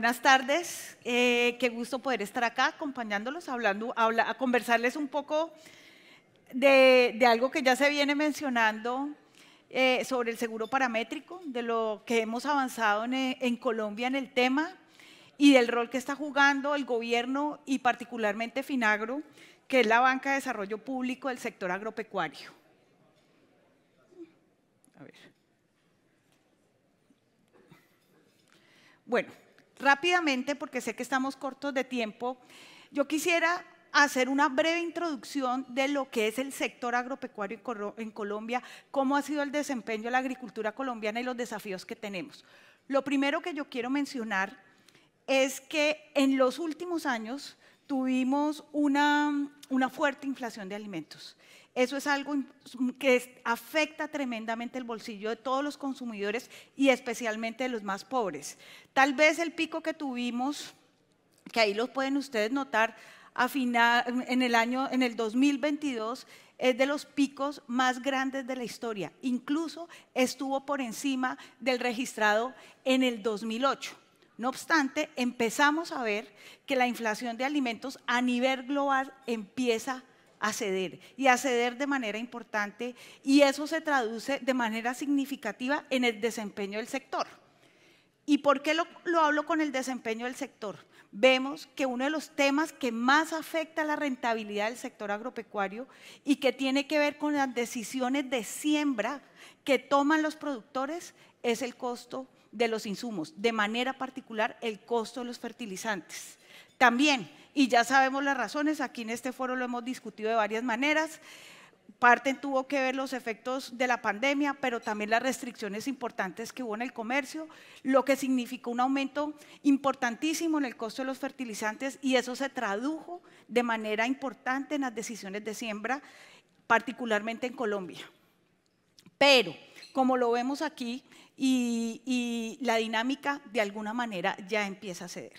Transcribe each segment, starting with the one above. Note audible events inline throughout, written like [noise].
buenas tardes. Eh, qué gusto poder estar acá acompañándolos, hablando, a conversarles un poco de, algo que ya se viene mencionando eh, sobre el seguro paramétrico, de lo que hemos avanzado eh, en, Colombia en el tema y del rol que está jugando el gobierno y particularmente Finagro, que es la banca de desarrollo público del sector agropecuario. Bueno, rápidamente, porque sé que estamos cortos de tiempo, yo quisiera hacer una breve introducción de lo que es el sector agropecuario en Colombia, cómo ha sido el desempeño de la agricultura colombiana y los desafíos que tenemos. Lo primero que yo quiero mencionar es que en los últimos años tuvimos una, una fuerte inflación de alimentos eso es algo que afecta tremendamente el bolsillo de todos los consumidores y especialmente de los más pobres. Tal vez el pico que tuvimos, que ahí lo pueden ustedes notar, en el año en el 2022 es de los picos más grandes de la historia. Incluso estuvo por encima del registrado en el 2008. No obstante, empezamos a ver que la inflación de alimentos a nivel global empieza a y acceder de manera importante y eso se traduce de manera significativa en el desempeño del sector. ¿Y por qué lo, lo hablo con el desempeño del sector? Vemos que uno de los temas que más afecta la rentabilidad del sector agropecuario y que tiene que ver con las decisiones de siembra que toman los productores es el costo de los insumos, de manera particular el costo de los fertilizantes. También y ya sabemos las razones, aquí en este foro lo hemos discutido de varias maneras. Parte tuvo que ver los efectos de la pandemia, pero también las restricciones importantes que hubo en el comercio, lo que significó un aumento importantísimo en el costo de los fertilizantes y eso se tradujo de manera importante en las decisiones de siembra, particularmente en Colombia. Pero, como lo vemos aquí, y, la dinámica de alguna manera ya empieza a ceder.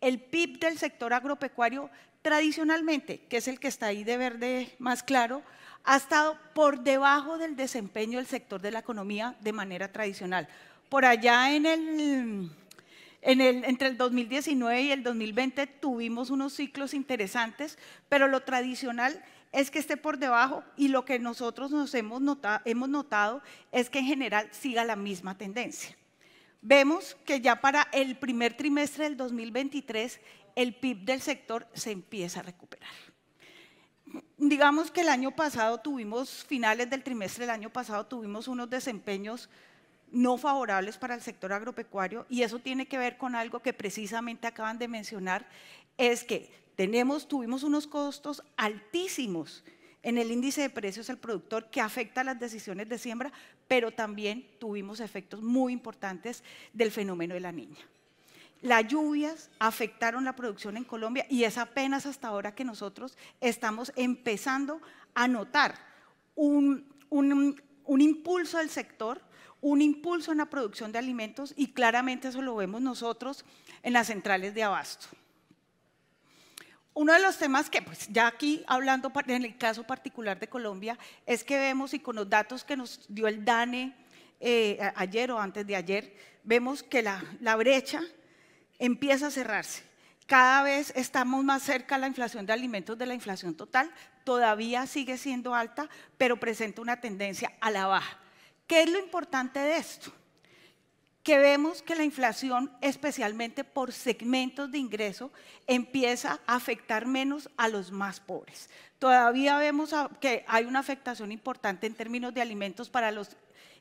El PIB del sector agropecuario tradicionalmente, que es el que está ahí de verde más claro, ha estado por debajo del desempeño del sector de la economía de manera tradicional. Por allá en el, entre el 2019 y el 2020 tuvimos unos ciclos interesantes, pero lo tradicional es que esté por debajo y lo que nosotros nos hemos, hemos notado es que en general siga la misma tendencia vemos que ya para el primer trimestre del 2023 el PIB del sector se empieza a recuperar. Digamos que el año pasado tuvimos, finales del trimestre del año pasado, tuvimos unos desempeños no favorables para el sector agropecuario y eso tiene que ver con algo que precisamente acaban de mencionar, es que tenemos, tuvimos unos costos altísimos en el índice de precios el productor que afecta las decisiones de siembra, pero también tuvimos efectos muy importantes del fenómeno de la niña. Las lluvias afectaron la producción en Colombia y es apenas hasta ahora que nosotros estamos empezando a notar un, un impulso al sector un impulso en la producción de alimentos y claramente eso lo vemos nosotros en las centrales de abasto. Uno de los temas que, pues ya aquí hablando en el caso particular de Colombia, es que vemos y con los datos que nos dio el DANE eh, ayer o antes de ayer, vemos que la, la brecha empieza a cerrarse. Cada vez estamos más cerca de la inflación de alimentos de la inflación total, todavía sigue siendo alta, pero presenta una tendencia a la baja. ¿Qué es lo importante de esto? vemos que la inflación, especialmente por segmentos de ingreso, empieza a afectar menos a los más pobres. Todavía vemos que hay una afectación importante en términos de alimentos para los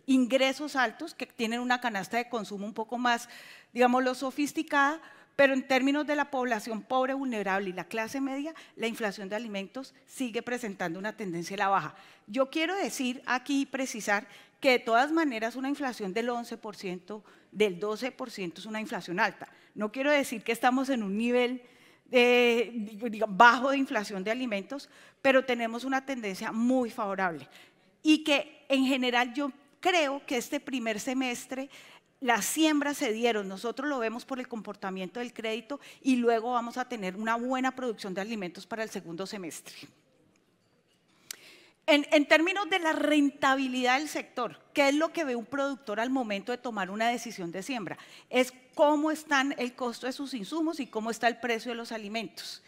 ingresos altos, que tienen una canasta de consumo un poco más, digamos, lo sofisticada, pero en términos de la población pobre, vulnerable y la clase media, la inflación de alimentos sigue presentando una tendencia a la baja. Yo quiero decir aquí precisar que de todas maneras una inflación del 11%, del 12% es una inflación alta. No quiero decir que estamos en un nivel de bajo de inflación de alimentos, pero tenemos una tendencia muy favorable. Y que en general yo creo que este primer semestre las siembras se dieron, nosotros lo vemos por el comportamiento del crédito y luego vamos a tener una buena producción de alimentos para el segundo semestre. En, términos de la rentabilidad del sector, ¿qué es lo que ve un productor al momento de tomar una decisión de siembra? Es cómo están el costo de sus insumos y cómo está el precio de los alimentos.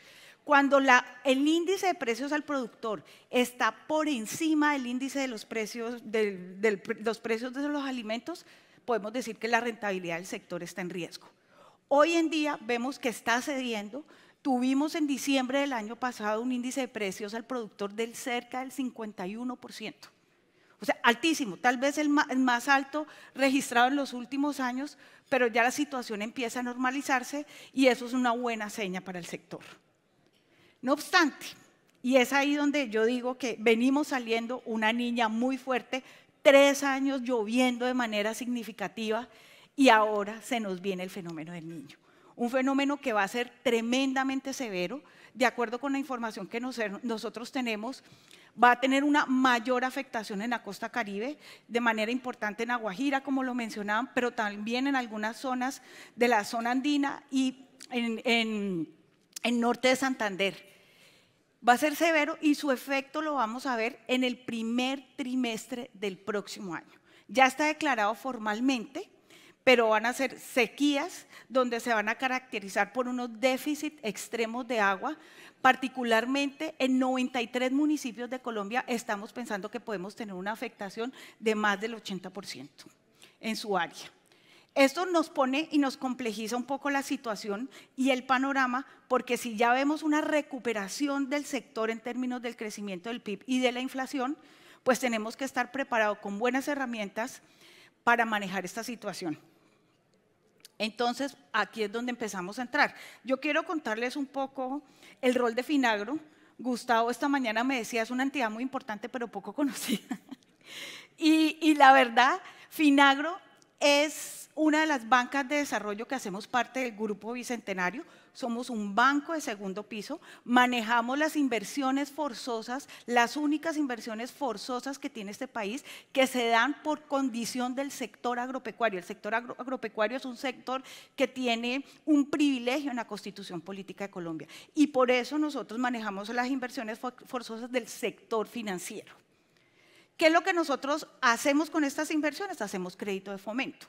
Cuando el índice de precios al productor está por encima del índice de de los precios de los alimentos, podemos decir que la rentabilidad del sector está en riesgo. Hoy en día vemos que está cediendo, Tuvimos en diciembre del año pasado un índice de precios al productor del cerca del 51%. O sea, altísimo, tal vez el más alto registrado en los últimos años, pero ya la situación empieza a normalizarse y eso es una buena seña para el sector. No obstante, y es ahí donde yo digo que venimos saliendo una niña muy fuerte, tres años lloviendo de manera significativa y ahora se nos viene el fenómeno del niño un fenómeno que va a ser tremendamente severo, de acuerdo con la información que nosotros tenemos, va a tener una mayor afectación en la costa caribe, de manera importante en Aguajira, como lo mencionaban, pero también en algunas zonas de la zona andina y en, el norte de Santander. Va a ser severo y su efecto lo vamos a ver en el primer trimestre del próximo año. Ya está declarado formalmente, pero van a ser sequías donde se van a caracterizar por unos déficits extremos de agua. Particularmente en 93 municipios de Colombia estamos pensando que podemos tener una afectación de más del 80% en su área. Esto nos pone y nos complejiza un poco la situación y el panorama, porque si ya vemos una recuperación del sector en términos del crecimiento del PIB y de la inflación, pues tenemos que estar preparados con buenas herramientas para manejar esta situación. Entonces, aquí es donde empezamos a entrar. Yo quiero contarles un poco el rol de Finagro. Gustavo esta mañana me decía, es una entidad muy importante, pero poco [laughs] conocida. y, y la verdad, Finagro es una de las bancas de desarrollo que hacemos parte del Grupo Bicentenario somos un banco de segundo piso, manejamos las inversiones forzosas, las únicas inversiones forzosas que tiene este país, que se dan por condición del sector agropecuario. El sector agropecuario es un sector que tiene un privilegio en la constitución política de Colombia y por eso nosotros manejamos las inversiones forzosas del sector financiero. ¿Qué es lo que nosotros hacemos con estas inversiones? Hacemos crédito de fomento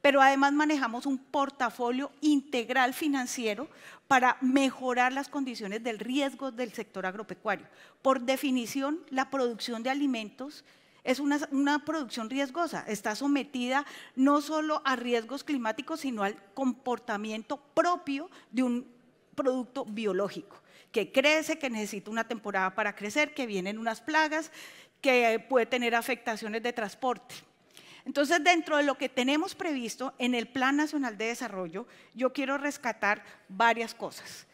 pero además manejamos un portafolio integral financiero para mejorar las condiciones del riesgo del sector agropecuario. Por definición, la producción de alimentos es una, producción riesgosa, está sometida no solo a riesgos climáticos, sino al comportamiento propio de un producto biológico, que crece, que necesita una temporada para crecer, que vienen unas plagas, que puede tener afectaciones de transporte. Entonces, dentro de lo que tenemos previsto en el Plan Nacional de Desarrollo, yo quiero rescatar varias cosas.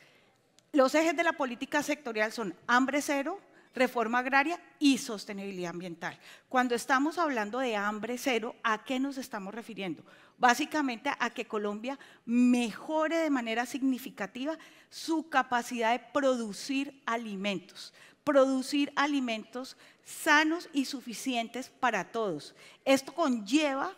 Los ejes de la política sectorial son hambre cero, reforma agraria y sostenibilidad ambiental. Cuando estamos hablando de hambre cero, ¿a qué nos estamos refiriendo? Básicamente a que Colombia mejore de manera significativa su capacidad de producir alimentos producir alimentos sanos y suficientes para todos. Esto conlleva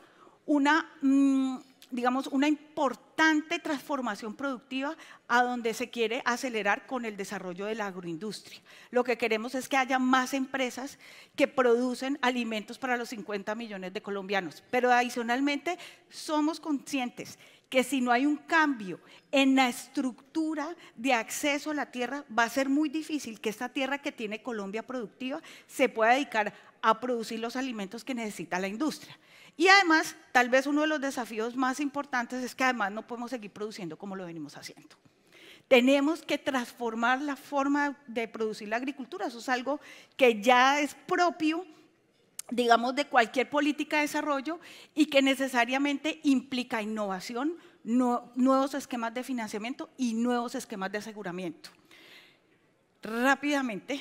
una, mm, digamos, una importante transformación productiva a donde se quiere acelerar con el desarrollo de la agroindustria. Lo que queremos es que haya más empresas que producen alimentos para los 50 millones de colombianos, pero adicionalmente somos conscientes que si no hay un cambio en la estructura de acceso a la tierra, va a ser muy difícil que esta tierra que tiene Colombia productiva se pueda dedicar a producir los alimentos que necesita la industria. Y además, tal vez uno de los desafíos más importantes es que además no podemos seguir produciendo como lo venimos haciendo. Tenemos que transformar la forma de producir la agricultura. Eso es algo que ya es propio digamos, de cualquier política de desarrollo y que necesariamente implica innovación, nuevos esquemas de financiamiento y nuevos esquemas de aseguramiento. Rápidamente,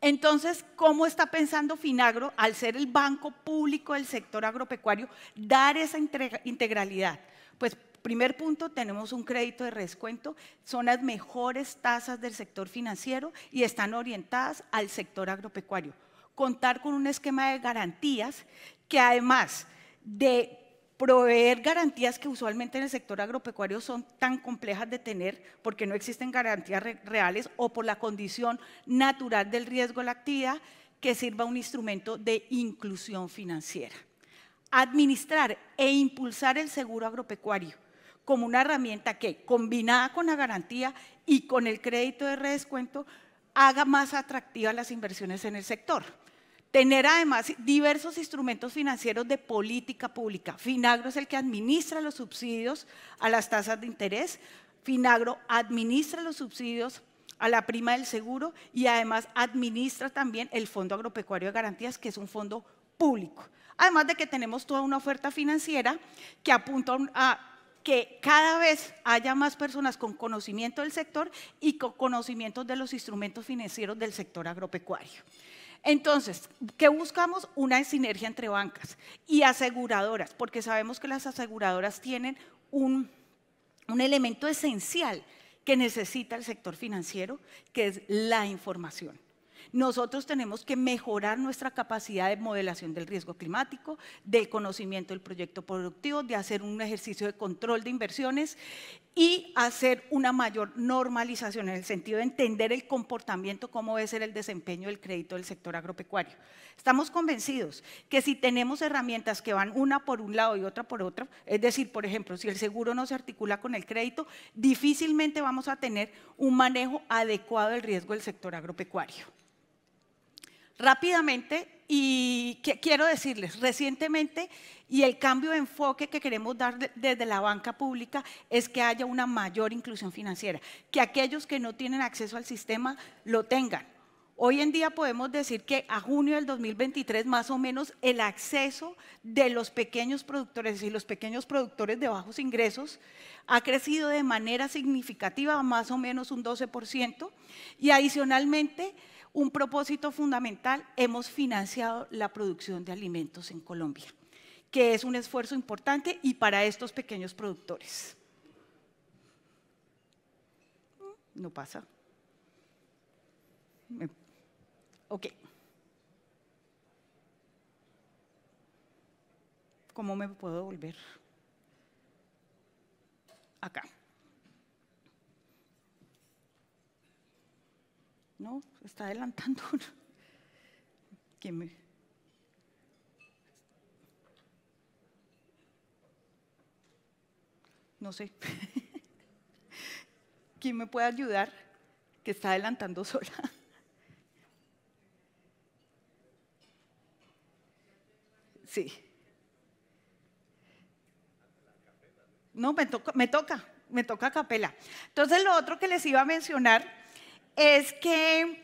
entonces, ¿cómo está pensando Finagro, al ser el banco público del sector agropecuario, dar esa integralidad? Pues primer punto, tenemos un crédito de rescuento, son las mejores tasas del sector financiero y están orientadas al sector agropecuario contar con un esquema de garantías que además de proveer garantías que usualmente en el sector agropecuario son tan complejas de tener porque no existen garantías reales o por la condición natural del riesgo de la actividad, que sirva un instrumento de inclusión financiera. Administrar e impulsar el seguro agropecuario como una herramienta que, combinada con la garantía y con el crédito de redescuento, haga más atractivas las inversiones en el sector Tener además diversos instrumentos financieros de política pública. Finagro es el que administra los subsidios a las tasas de interés. Finagro administra los subsidios a la prima del seguro y además administra también el Fondo Agropecuario de Garantías, que es un fondo público. Además de que tenemos toda una oferta financiera que apunta a que cada vez haya más personas con conocimiento del sector y con conocimiento de los instrumentos financieros del sector agropecuario. Entonces, ¿qué buscamos? Una sinergia entre bancas y aseguradoras, porque sabemos que las aseguradoras tienen un, un elemento esencial que necesita el sector financiero, que es la información. Nosotros tenemos que mejorar nuestra capacidad de modelación del riesgo climático, del conocimiento del proyecto productivo, de hacer un ejercicio de control de inversiones y hacer una mayor normalización en el sentido de entender el comportamiento, cómo debe ser el desempeño del crédito del sector agropecuario. Estamos convencidos que si tenemos herramientas que van una por un lado y otra por otro, es decir, por ejemplo, si el seguro no se articula con el crédito, difícilmente vamos a tener un manejo adecuado del riesgo del sector agropecuario. Rápidamente, y quiero decirles, recientemente, y el cambio de enfoque que queremos dar desde la banca pública es que haya una mayor inclusión financiera, que aquellos que no tienen acceso al sistema lo tengan. Hoy en día podemos decir que a junio del 2023 más o menos el acceso de los pequeños productores y los pequeños productores de bajos ingresos ha crecido de manera significativa, más o menos un 12%, y adicionalmente un propósito fundamental, hemos financiado la producción de alimentos en Colombia, que es un esfuerzo importante y para estos pequeños productores. No pasa. Ok. ¿Cómo me puedo volver? Acá. No, está adelantando. ¿Quién me... No sé. [laughs] ¿Quién me puede ayudar? Que está adelantando sola. Sí. No, me, toca, me toca, me toca capela. Entonces, lo otro que les iba a mencionar es que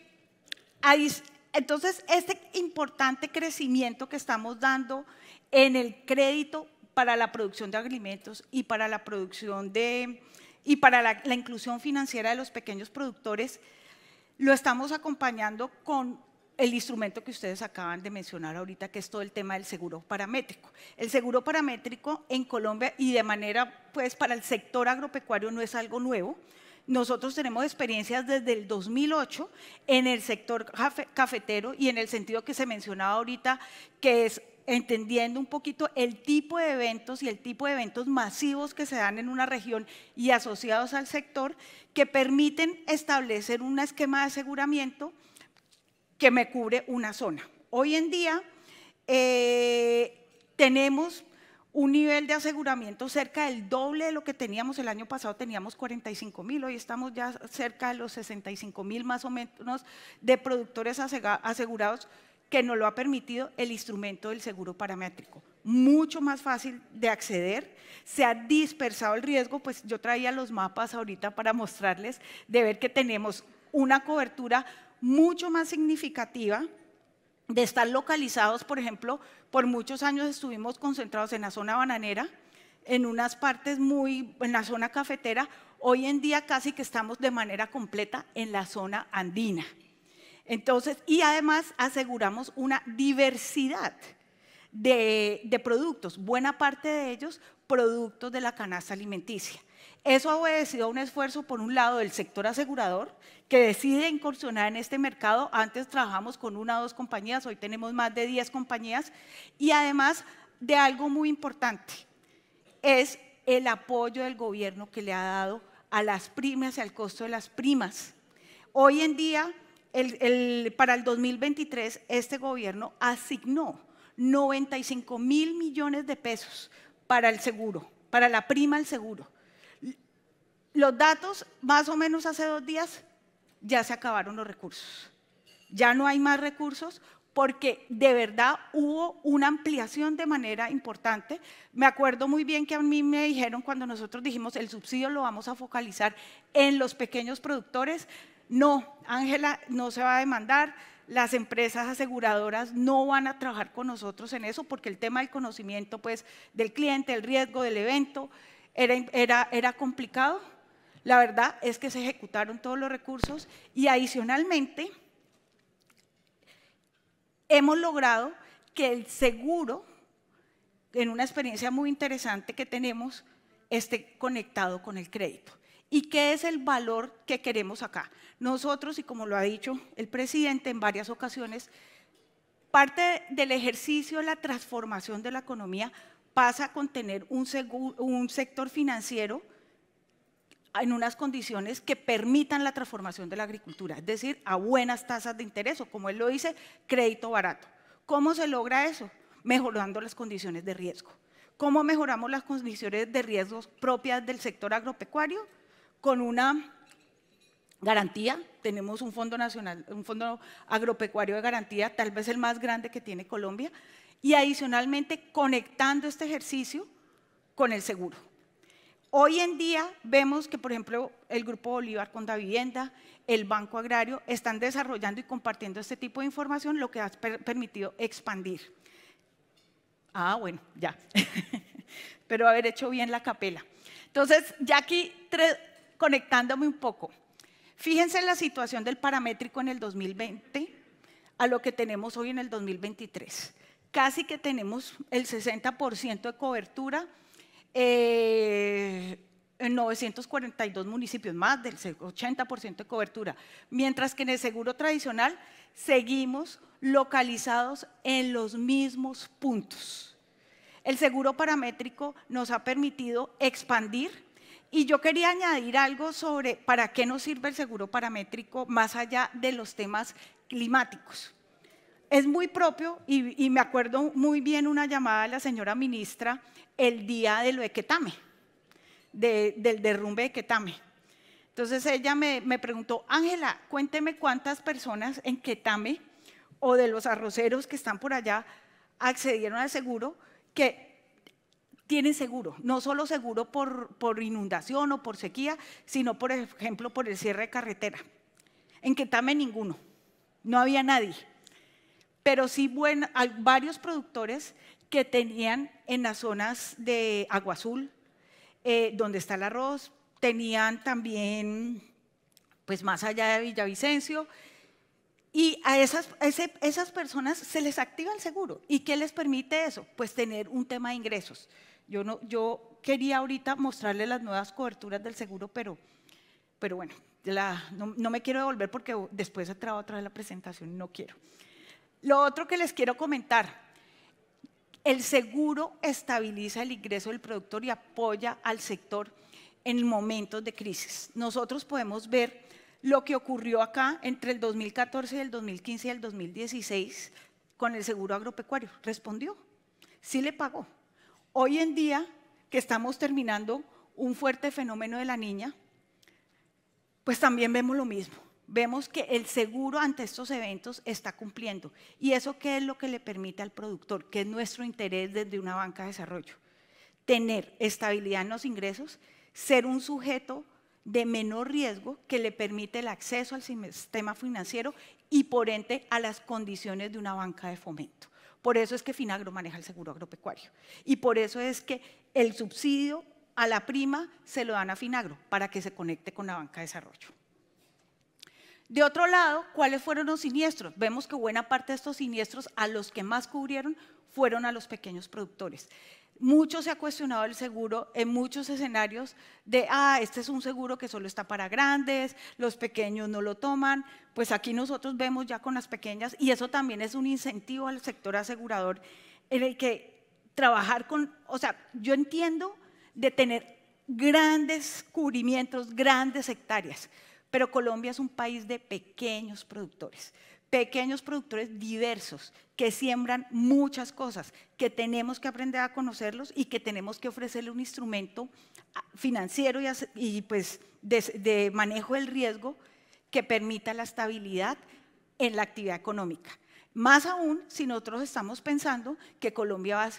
entonces este importante crecimiento que estamos dando en el crédito para la producción de alimentos y para la producción de y para la inclusión financiera de los pequeños productores lo estamos acompañando con el instrumento que ustedes acaban de mencionar ahorita, que es todo el tema del seguro paramétrico. El seguro paramétrico en Colombia y de manera, pues, para el sector agropecuario no es algo nuevo. Nosotros tenemos experiencias desde el 2008 en el sector cafetero y en el sentido que se mencionaba ahorita, que es entendiendo un poquito el tipo de eventos y el tipo de eventos masivos que se dan en una región y asociados al sector, que permiten establecer un esquema de aseguramiento que me cubre una zona. Hoy en día eh, tenemos un nivel de aseguramiento cerca del doble de lo que teníamos el año pasado, teníamos 45 mil, hoy estamos ya cerca de los 65 mil más o menos de productores asegurados que nos lo ha permitido el instrumento del seguro paramétrico. Mucho más fácil de acceder, se ha dispersado el riesgo, pues yo traía los mapas ahorita para mostrarles, de ver que tenemos una cobertura mucho más significativa de estar localizados, por ejemplo, por muchos años estuvimos concentrados en la zona bananera, en unas partes muy, en la zona cafetera, hoy en día casi que estamos de manera completa en la zona andina. Entonces, y además aseguramos una diversidad de, de productos, buena parte de ellos productos de la canasta alimenticia. Eso ha obedecido a un esfuerzo, por un lado, del sector asegurador, que decide incursionar en este mercado. Antes trabajamos con una o dos compañías, hoy tenemos más de 10 compañías. Y además de algo muy importante, es el apoyo del gobierno que le ha dado a las primas y al costo de las primas. Hoy en día, para el 2023, este gobierno asignó 95 mil millones de pesos para el seguro, para la prima al seguro los datos, más o menos hace dos días, ya se acabaron los recursos. Ya no hay más recursos porque de verdad hubo una ampliación de manera importante. Me acuerdo muy bien que a mí me dijeron cuando nosotros dijimos el subsidio lo vamos a focalizar en los pequeños productores. No, Ángela, no se va a demandar, las empresas aseguradoras no van a trabajar con nosotros en eso porque el tema del conocimiento pues, del cliente, el riesgo del evento, era, era, era complicado la verdad es que se ejecutaron todos los recursos y adicionalmente hemos logrado que el seguro, en una experiencia muy interesante que tenemos, esté conectado con el crédito. ¿Y qué es el valor que queremos acá? Nosotros, y como lo ha dicho el presidente en varias ocasiones, parte del ejercicio de la transformación de la economía pasa con tener un, un sector financiero en unas condiciones que permitan la transformación de la agricultura, es decir, a buenas tasas de interés o como él lo dice, crédito barato. ¿Cómo se logra eso? Mejorando las condiciones de riesgo. ¿Cómo mejoramos las condiciones de riesgo propias del sector agropecuario? Con una garantía, tenemos un fondo nacional, un fondo agropecuario de garantía, tal vez el más grande que tiene Colombia, y adicionalmente conectando este ejercicio con el seguro Hoy en día vemos que, por ejemplo, el Grupo Bolívar con Vivienda, el Banco Agrario, están desarrollando y compartiendo este tipo de información, lo que ha permitido expandir. Ah, bueno, ya. [laughs] Pero haber hecho bien la capela. Entonces, ya aquí conectándome un poco. Fíjense en la situación del paramétrico en el 2020 a lo que tenemos hoy en el 2023. Casi que tenemos el 60% de cobertura eh, en 942 municipios, más del 80% de cobertura, mientras que en el seguro tradicional seguimos localizados en los mismos puntos. El seguro paramétrico nos ha permitido expandir y yo quería añadir algo sobre para qué nos sirve el seguro paramétrico más allá de los temas climáticos es muy propio y, me acuerdo muy bien una llamada de la señora ministra el día de lo de Quetame, del derrumbe de Quetame. Entonces ella me, preguntó, Ángela, cuénteme cuántas personas en Quetame o de los arroceros que están por allá accedieron al seguro que tienen seguro, no solo seguro por, por inundación o por sequía, sino por ejemplo por el cierre de carretera. En Quetame ninguno, no había nadie pero sí bueno, hay varios productores que tenían en las zonas de Agua Azul, eh, donde está el arroz, tenían también, pues más allá de Villavicencio, y a esas, esas personas se les activa el seguro. ¿Y qué les permite eso? Pues tener un tema de ingresos. Yo, no, yo quería ahorita mostrarles las nuevas coberturas del seguro, pero, pero bueno, no, me quiero devolver porque después he trabado otra vez la presentación, no quiero. Lo otro que les quiero comentar, el seguro estabiliza el ingreso del productor y apoya al sector en momentos de crisis. Nosotros podemos ver lo que ocurrió acá entre el 2014 y el 2015 y el 2016 con el seguro agropecuario. Respondió, sí le pagó. Hoy en día que estamos terminando un fuerte fenómeno de la niña, pues también vemos lo mismo vemos que el seguro ante estos eventos está cumpliendo. ¿Y eso qué es lo que le permite al productor? Que es nuestro interés desde una banca de desarrollo. Tener estabilidad en los ingresos, ser un sujeto de menor riesgo que le permite el acceso al sistema financiero y por ende a las condiciones de una banca de fomento. Por eso es que Finagro maneja el seguro agropecuario y por eso es que el subsidio a la prima se lo dan a Finagro para que se conecte con la banca de desarrollo. De otro lado, ¿cuáles fueron los siniestros? Vemos que buena parte de estos siniestros a los que más cubrieron fueron a los pequeños productores. Mucho se ha cuestionado el seguro en muchos escenarios de, ah, este es un seguro que solo está para grandes, los pequeños no lo toman. Pues aquí nosotros vemos ya con las pequeñas y eso también es un incentivo al sector asegurador en el que trabajar con, o sea, yo entiendo de tener grandes cubrimientos, grandes hectáreas, pero Colombia es un país de pequeños productores, pequeños productores diversos que siembran muchas cosas, que tenemos que aprender a conocerlos y que tenemos que ofrecerle un instrumento financiero y, pues de, manejo del riesgo que permita la estabilidad en la actividad económica. Más aún si nosotros estamos pensando que Colombia va a,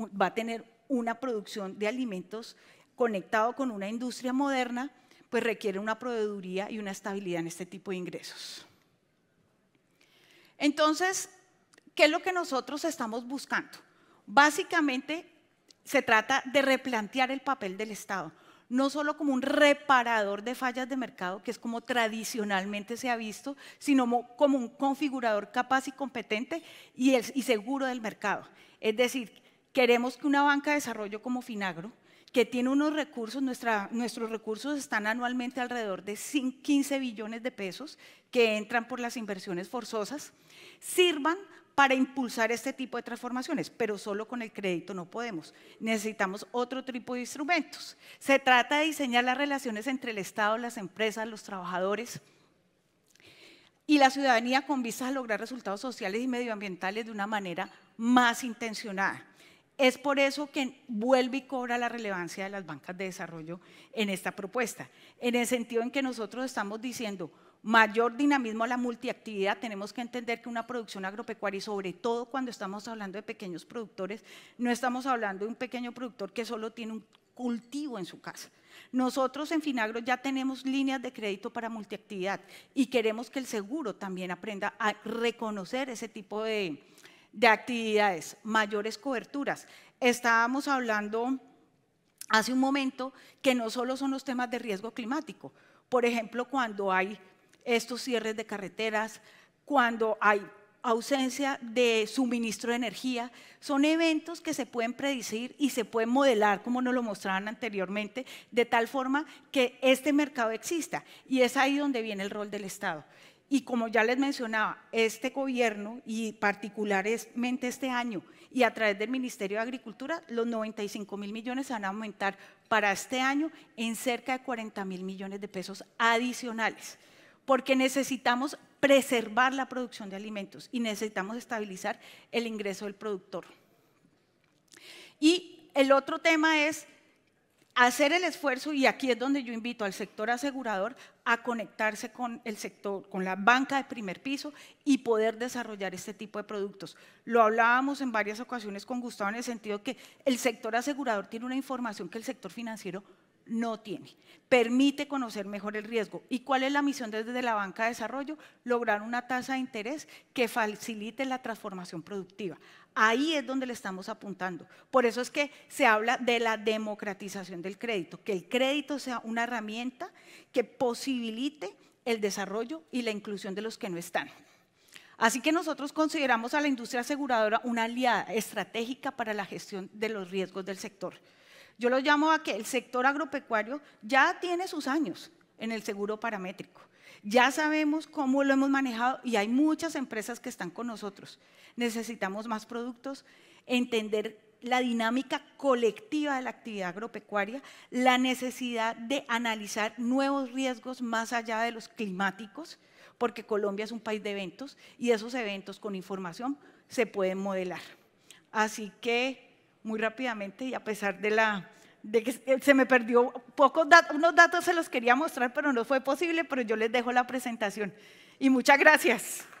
va a tener una producción de alimentos conectado con una industria moderna pues requiere una proveeduría y una estabilidad en este tipo de ingresos. Entonces, ¿qué es lo que nosotros estamos buscando? Básicamente se trata de replantear el papel del Estado, no solo como un reparador de fallas de mercado, que es como tradicionalmente se ha visto, sino como un configurador capaz y competente y, y seguro del mercado. Es decir, queremos que una banca de desarrollo como Finagro, que tiene unos recursos, nuestros recursos están anualmente alrededor de 15 billones de pesos que entran por las inversiones forzosas, sirvan para impulsar este tipo de transformaciones, pero solo con el crédito no podemos. Necesitamos otro tipo de instrumentos. Se trata de diseñar las relaciones entre el Estado, las empresas, los trabajadores y la ciudadanía con vistas a lograr resultados sociales y medioambientales de una manera más intencionada. Es por eso que vuelve y cobra la relevancia de las bancas de desarrollo en esta propuesta, en el sentido en que nosotros estamos diciendo mayor dinamismo a la multiactividad, tenemos que entender que una producción agropecuaria, y sobre todo cuando estamos hablando de pequeños productores, no estamos hablando de un pequeño productor que solo tiene un cultivo en su casa. Nosotros en Finagro ya tenemos líneas de crédito para multiactividad y queremos que el seguro también aprenda a reconocer ese tipo de, de actividades, mayores coberturas. Estábamos hablando hace un momento que no solo son los temas de riesgo climático, por ejemplo, cuando hay estos cierres de carreteras, cuando hay ausencia de suministro de energía, son eventos que se pueden predecir y se pueden modelar, como nos lo mostraban anteriormente, de tal forma que este mercado exista. Y es ahí donde viene el rol del Estado. Y como ya les mencionaba, este gobierno y particularmente este año y a través del Ministerio de Agricultura, los 95 mil millones se van a aumentar para este año en cerca de 40 mil millones de pesos adicionales, porque necesitamos preservar la producción de alimentos y necesitamos estabilizar el ingreso del productor. Y el otro tema es hacer el esfuerzo, y aquí es donde yo invito al sector asegurador a conectarse con el sector, con la banca de primer piso y poder desarrollar este tipo de productos. Lo hablábamos en varias ocasiones con Gustavo en el sentido que el sector asegurador tiene una información que el sector financiero no tiene. Permite conocer mejor el riesgo. ¿Y cuál es la misión desde la banca de desarrollo? Lograr una tasa de interés que facilite la transformación productiva. Ahí es donde le estamos apuntando. Por eso es que se habla de la democratización del crédito, que el crédito sea una herramienta que posibilite el desarrollo y la inclusión de los que no están. Así que nosotros consideramos a la industria aseguradora una aliada estratégica para la gestión de los riesgos del sector. Yo lo llamo a que el sector agropecuario ya tiene sus años en el seguro paramétrico. Ya sabemos cómo lo hemos manejado y hay muchas empresas que están con nosotros. Necesitamos más productos, entender la dinámica colectiva de la actividad agropecuaria, la necesidad de analizar nuevos riesgos más allá de los climáticos, porque Colombia es un país de eventos y esos eventos con información se pueden modelar. Así que muy rápidamente y a pesar de la de que se me perdió pocos datos, unos datos se los quería mostrar, pero no fue posible, pero yo les dejo la presentación. Y muchas gracias.